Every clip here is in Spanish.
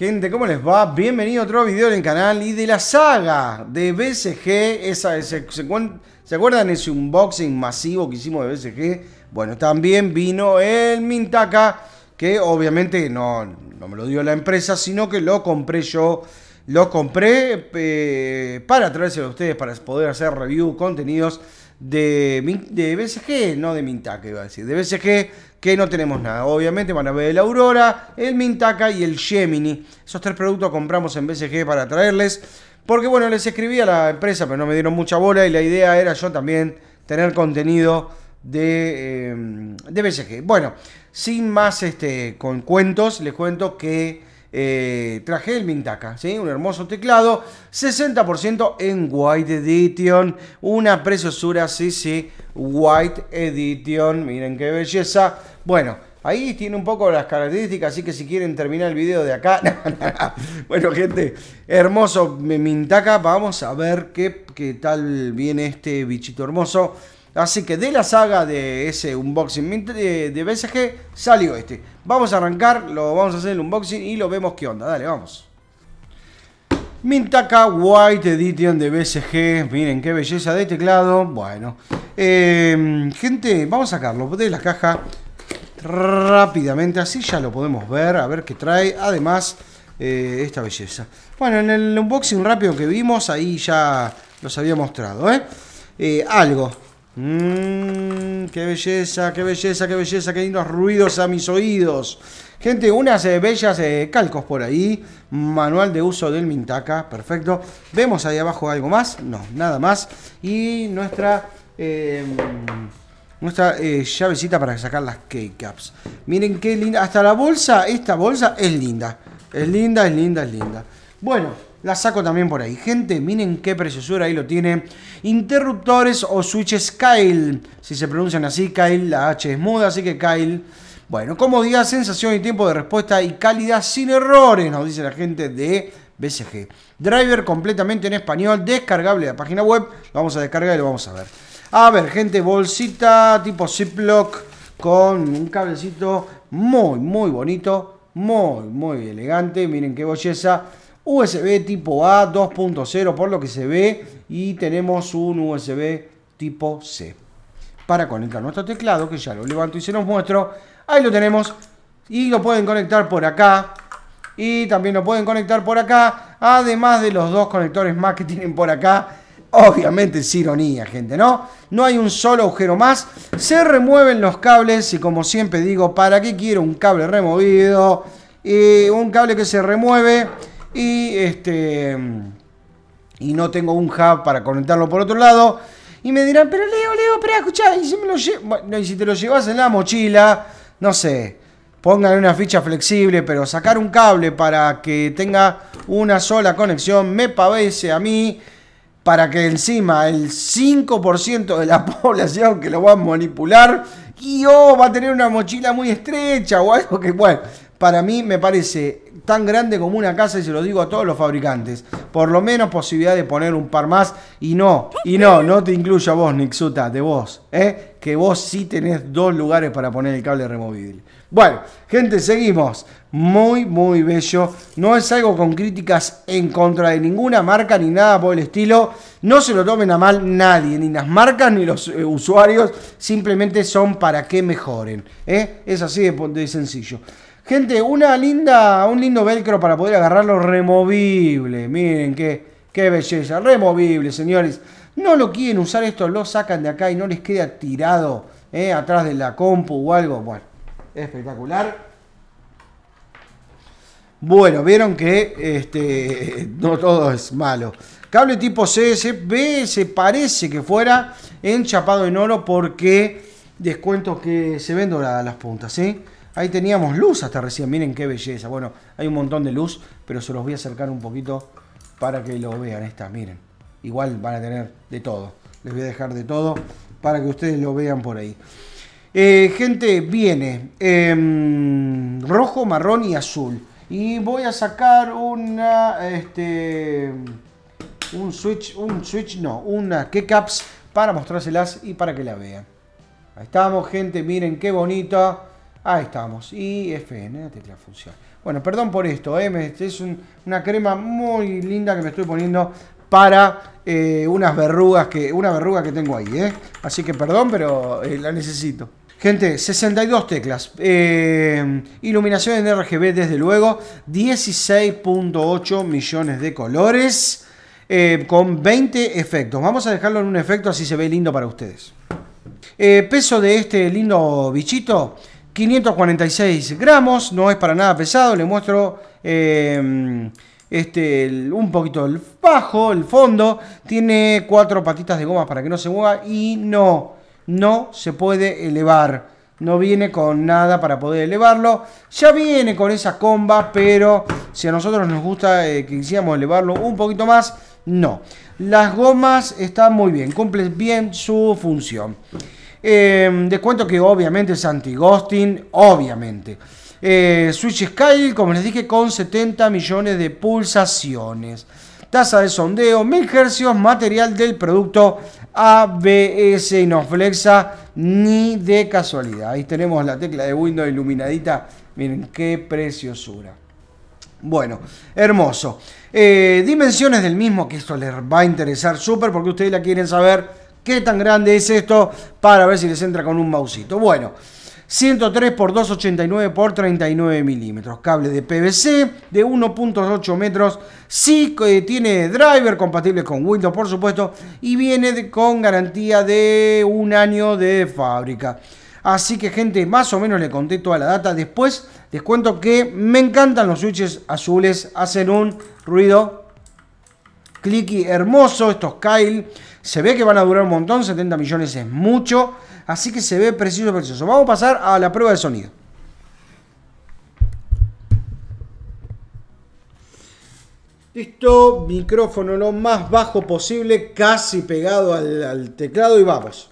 Gente, ¿cómo les va? Bienvenido a otro video del canal y de la saga de BCG. se, acuerdan ese unboxing masivo que hicimos de BCG? Bueno, también vino el Mintaka, que obviamente no, me lo dio la empresa, sino que lo compré yo. Lo compré eh, para traerse a ustedes, para poder hacer review, contenidos de, de BCG, no de Mintaca, iba a decir, de BCG que no tenemos nada. Obviamente van a ver el Aurora, el Mintaca y el Gemini. Esos tres productos compramos en BCG para traerles. Porque bueno, les escribí a la empresa, pero no me dieron mucha bola y la idea era yo también tener contenido de, eh, BCG. Bueno, sin más este, con cuentos, les cuento que eh, traje el Mintaka, ¿sí? un hermoso teclado, 60% en White Edition, una preciosura, sí, sí, White Edition, miren qué belleza. Bueno, ahí tiene un poco las características, así que si quieren terminar el video de acá, bueno gente, hermoso Mintaka, vamos a ver qué, qué tal viene este bichito hermoso. Así que de la saga de ese unboxing de, BSG salió este. Vamos a arrancar, lo vamos a hacer el unboxing y lo vemos qué onda. Dale, vamos. Mintaka White Edition de BSG. Miren qué belleza de teclado. Bueno. Em, gente, vamos a sacarlo de la caja rápidamente. Así ya lo podemos ver. A ver qué trae. Además, eh, esta belleza. Bueno, en el unboxing rápido que vimos, ahí ya los había mostrado. ¿eh? eh algo. Mmm, qué belleza, qué belleza, qué belleza, qué lindos ruidos a mis oídos. Gente, unas eh, bellas eh, calcos por ahí. Manual de uso del Mintaka, perfecto. Vemos ahí abajo algo más. No, nada más. Y nuestra... Eh, nuestra llavecita para sacar las cake caps Miren qué linda. Hasta la bolsa, esta bolsa es linda. Es linda, es linda, es linda. Bueno, la saco también por ahí. Gente, miren qué preciosura ahí lo tiene. Interruptores o switches Kyle. Si se pronuncian así, Kyle, la H es muda, así que Kyle. Bueno, como diga, sensación y tiempo de respuesta y calidad sin errores, nos dice la gente de BCG. Driver completamente en español, descargable de la página web. Lo vamos a descargar y lo vamos a ver. A ver, gente, bolsita tipo Ziploc con un cablecito muy, muy bonito. Muy, muy elegante. Miren qué belleza. USB tipo A 2.0 por lo que se ve y tenemos un USB tipo C para conectar nuestro teclado que ya lo levanto y se los muestro. Ahí lo tenemos y lo pueden conectar por acá y también lo pueden conectar por acá, además de los dos conectores más que tienen por acá. Obviamente es ironía, gente, ¿no? No hay un solo agujero más. Se remueven los cables y como siempre digo, ¿para qué quiero un cable removido? Eh, un cable que se remueve y este. Y no tengo un hub para conectarlo por otro lado. Y me dirán, pero Leo, Leo, pero escuchá, y si te lo llevas en la mochila, no sé. pongan una ficha flexible, pero sacar un cable para que tenga una sola conexión me pavese a mí para que encima el 5% de la población que lo va a manipular y oh, va a tener una mochila muy estrecha o algo que, bueno, para mí me parece tan grande como una casa y se lo digo a todos los fabricantes. Por lo menos posibilidad de poner un par más y no, y no, no te incluyo a vos, Nixuta, de vos, ¿eh? que vos sí tenés dos lugares para poner el cable removible. Bueno, gente, seguimos. Muy, muy bello. No es algo con críticas en contra de ninguna marca ni nada por el estilo. No se lo tomen a mal nadie, ni las marcas ni los eh, usuarios. Simplemente son para que mejoren. ¿eh? Es así de sencillo. Gente, una linda, un lindo velcro para poder agarrarlo removible. Miren qué, qué belleza. Removible, señores. No lo quieren usar esto, lo sacan de acá y no les queda tirado eh, atrás de la compu o algo. Bueno, espectacular. Bueno, vieron que este, no todo es malo. Cable tipo CSB se parece que fuera enchapado en oro porque descuento que se ven doradas las puntas, ¿sí? ¿eh? Ahí teníamos luz hasta recién, miren qué belleza. Bueno, hay un montón de luz, pero se los voy a acercar un poquito para que lo vean. Esta, miren. Igual van a tener de todo. Les voy a dejar de todo para que ustedes lo vean por ahí. Eh, gente, viene em, rojo, marrón y azul. Y voy a sacar una, este, un switch, un switch no, una K-Caps para mostrárselas y para que la vean. Ahí estamos, gente, miren qué bonita. Ahí estamos. Y FN, la tecla función. Bueno, perdón por esto. Eh, es una crema muy linda que me estoy poniendo para eh, unas verrugas que, una verruga que tengo ahí. Eh. Así que perdón, pero la necesito. Gente, 62 teclas. iluminación en RGB, desde luego. 16.8 millones de colores. con 20 efectos. Vamos a dejarlo en un efecto, así se ve lindo para ustedes. peso de este lindo bichito, 546 gramos, no es para nada pesado, le muestro em, este, un poquito el bajo, el fondo, tiene cuatro patitas de goma para que no se mueva y no, no se puede elevar. No viene con nada para poder elevarlo. Ya viene con esa comba pero si a nosotros nos gusta eh, que quisiéramos elevarlo un poquito más, no. Las gomas están muy bien, cumplen bien su función. Em, descuento que obviamente es anti-ghosting, obviamente. Eh, Switch Sky, como les dije, con 70 millones de pulsaciones. Tasa de sondeo, 1000 Hz, material del producto ABS y no flexa ni de casualidad. Ahí tenemos la tecla de Windows iluminadita. Miren qué preciosura. Bueno, hermoso. Eh, dimensiones del mismo, que esto les va a interesar súper porque ustedes la quieren saber ¿Qué tan grande es esto? Para ver si les entra con un mausito. Bueno, 103 x 289 x 39 milímetros. Cable de PVC de 1.8 metros. Sí tiene driver compatible con Windows, por supuesto. Y viene con garantía de un año de fábrica. Así que gente, más o menos le conté toda la data. Después les cuento que me encantan los switches azules. Hacen un ruido clicky hermoso. Estos Kyle. Se ve que van a durar un montón, 70 millones es mucho, así que se ve preciso, precioso. Vamos a pasar a la prueba de sonido. Listo, micrófono lo más bajo posible, casi pegado al, teclado y vamos.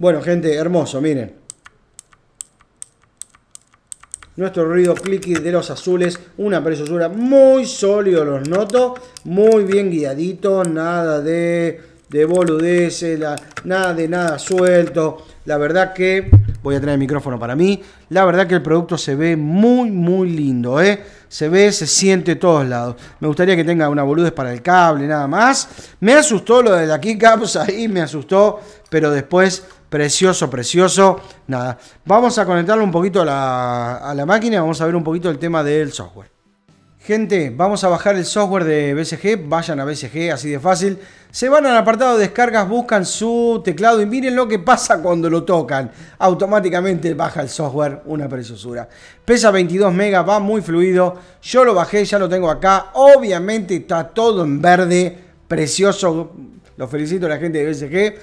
Bueno, gente, hermoso, miren. Nuestro ruido clicky de los azules, una preciosura muy sólido, los noto. Muy bien guiadito, nada de, de boludeces, nada de nada suelto. La verdad que voy a tener el micrófono para mí. La verdad que el producto se ve muy, muy lindo, ¿eh? Se ve, se siente todos lados. Me gustaría que tenga una boludez para el cable, nada más. Me asustó lo de la keycaps ahí, me asustó, pero después Precioso, precioso. Nada, vamos a conectarlo un poquito a la, máquina. Vamos a ver un poquito el tema del software. Gente, vamos a bajar el software de BCG, vayan a BCG, así de fácil. Se van al apartado de descargas, buscan su teclado y miren lo que pasa cuando lo tocan. Automáticamente baja el software, una preciosura. Pesa 22 megas, va muy fluido. Yo lo bajé, ya lo tengo acá. Obviamente está todo en verde, precioso. Lo felicito a la gente de BCG.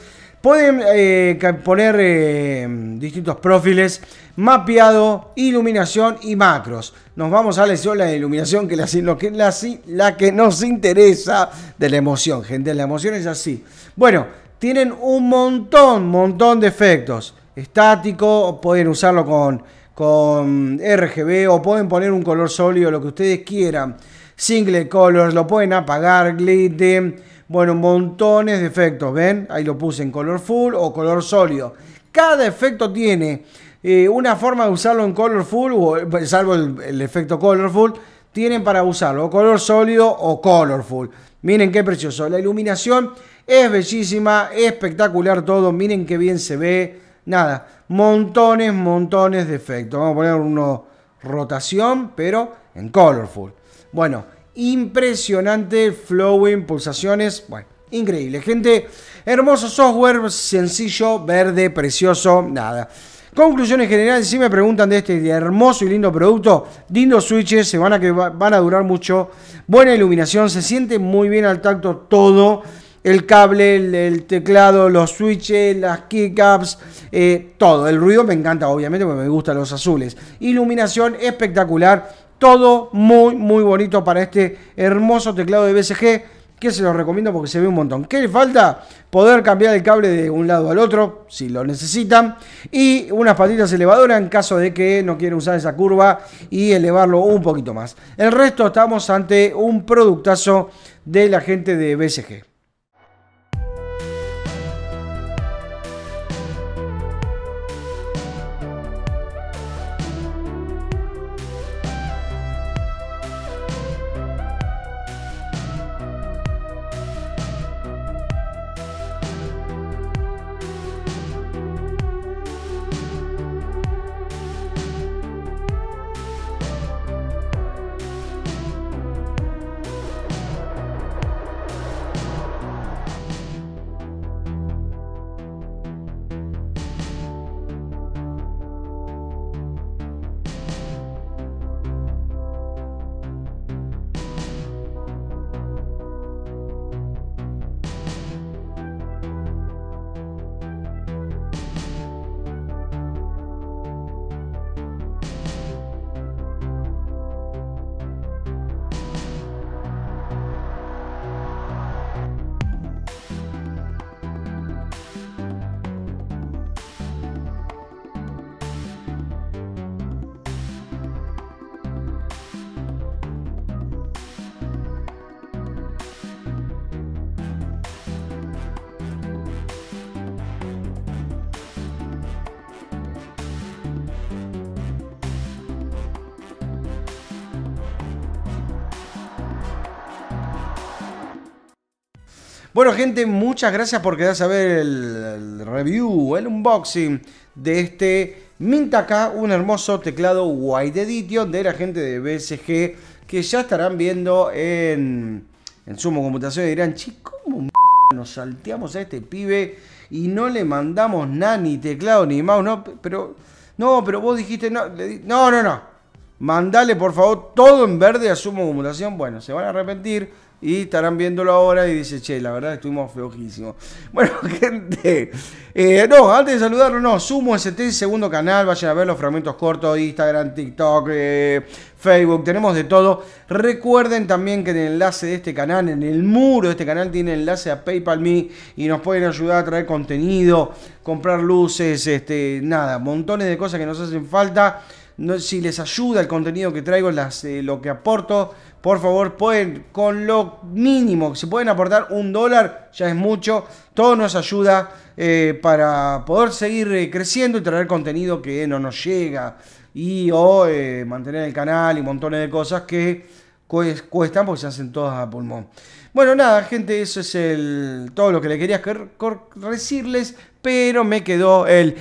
Pueden eh, poner eh, distintos profiles, mapeado, iluminación y macros. Nos vamos a la de iluminación, que es la, que nos interesa de la emoción, gente. La emoción es así. Bueno, tienen un montón, montón de efectos. Estático, pueden usarlo con, con RGB o pueden poner un color sólido, lo que ustedes quieran. Single colors, lo pueden apagar, glitter bueno, montones de efectos, ¿ven? Ahí lo puse en Colorful o color sólido. Cada efecto tiene eh, una forma de usarlo en Colorful o, eh, salvo el, el efecto colorful, tienen para usarlo, color sólido o colorful. Miren qué precioso. La iluminación es bellísima, espectacular todo. Miren qué bien se ve. Nada, montones, montones de efectos. Vamos a poner uno rotación, pero en colorful. Bueno, impresionante, flowing, pulsaciones, bueno, increíble, gente. Hermoso software, sencillo, verde, precioso, nada. Conclusiones generales, si me preguntan de este hermoso y lindo producto, lindos switches, se van a, que van a durar mucho, buena iluminación, se siente muy bien al tacto todo, el cable, el, teclado, los switches, las keycaps, eh, todo. El ruido me encanta, obviamente, porque me gustan los azules. Iluminación espectacular, todo muy, muy bonito para este hermoso teclado de BCG que se los recomiendo porque se ve un montón. ¿Qué le falta? Poder cambiar el cable de un lado al otro, si lo necesitan. Y unas patitas elevadoras en caso de que no quieran usar esa curva y elevarlo un poquito más. El resto estamos ante un productazo de la gente de BCG. Bueno, gente, muchas gracias por quedarse a ver el, review, el unboxing de este Mintaka, un hermoso teclado White Edition de la gente de BSG que ya estarán viendo en, Sumo Computación y dirán, chicos, ¿cómo nos salteamos a este pibe y no le mandamos nada, ni teclado, ni mouse? No, pero, no, pero vos dijiste, no, no, no, no. Mandale por favor todo en verde a Sumo Computación. Bueno, se van a arrepentir y estarán viéndolo ahora y dice, che, la verdad estuvimos feojísimos. Bueno, gente, eh, no, antes de saludarlo, no, Sumo ST, segundo canal, vayan a ver los fragmentos cortos, Instagram, TikTok, eh, Facebook, tenemos de todo. Recuerden también que en el enlace de este canal, en el muro de este canal, tiene enlace a PayPal Me y nos pueden ayudar a traer contenido, comprar luces, este, nada, montones de cosas que nos hacen falta si les ayuda el contenido que traigo, las, eh, lo que aporto, por favor, pueden, con lo mínimo, si pueden aportar un dólar, ya es mucho. Todo nos ayuda eh, para poder seguir eh, creciendo y traer contenido que no nos llega. Y o mantener el canal y montones de cosas que cuestan porque se hacen todas a pulmón. Bueno, nada, gente, eso es el, todo lo que le quería decirles, pero me quedó el...